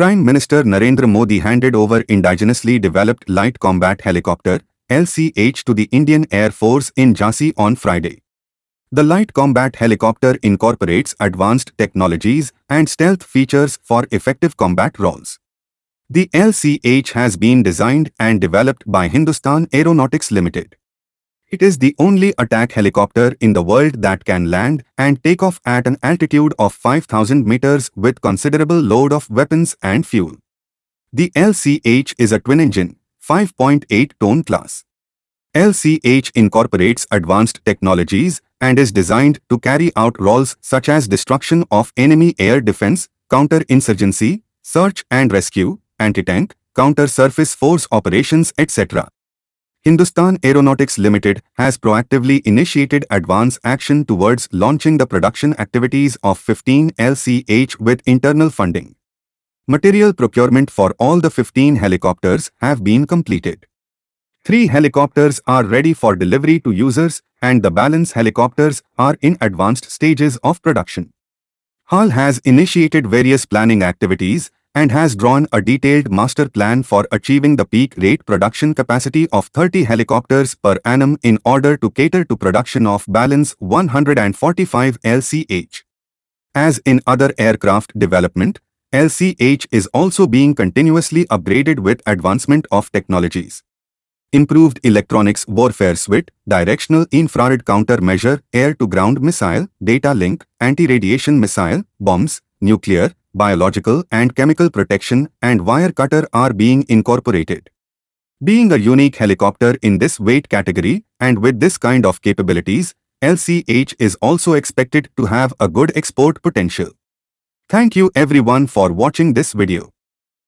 Prime Minister Narendra Modi handed over indigenously developed light combat helicopter LCH to the Indian Air Force in Jhansi on Friday. The light combat helicopter incorporates advanced technologies and stealth features for effective combat roles. The LCH has been designed and developed by Hindustan Aeronautics Limited. It is the only attack helicopter in the world that can land and take off at an altitude of 5,000 meters with considerable load of weapons and fuel. The LCH is a twin-engine, 5.8-ton class. LCH incorporates advanced technologies and is designed to carry out roles such as destruction of enemy air defense, counter-insurgency, search and rescue, anti-tank, counter-surface force operations, etc. Hindustan Aeronautics Limited has proactively initiated advance action towards launching the production activities of 15 LCH with internal funding. Material procurement for all the 15 helicopters have been completed. Three helicopters are ready for delivery to users and the balance helicopters are in advanced stages of production. HAL has initiated various planning activities and has drawn a detailed master plan for achieving the peak rate production capacity of 30 helicopters per annum in order to cater to production of balance 145 LCH. As in other aircraft development, LCH is also being continuously upgraded with advancement of technologies. Improved electronics warfare suite, directional infrared countermeasure, air-to-ground missile, data link, anti-radiation missile, bombs, nuclear, biological and chemical protection and wire cutter are being incorporated. Being a unique helicopter in this weight category and with this kind of capabilities, LCH is also expected to have a good export potential. Thank you everyone for watching this video.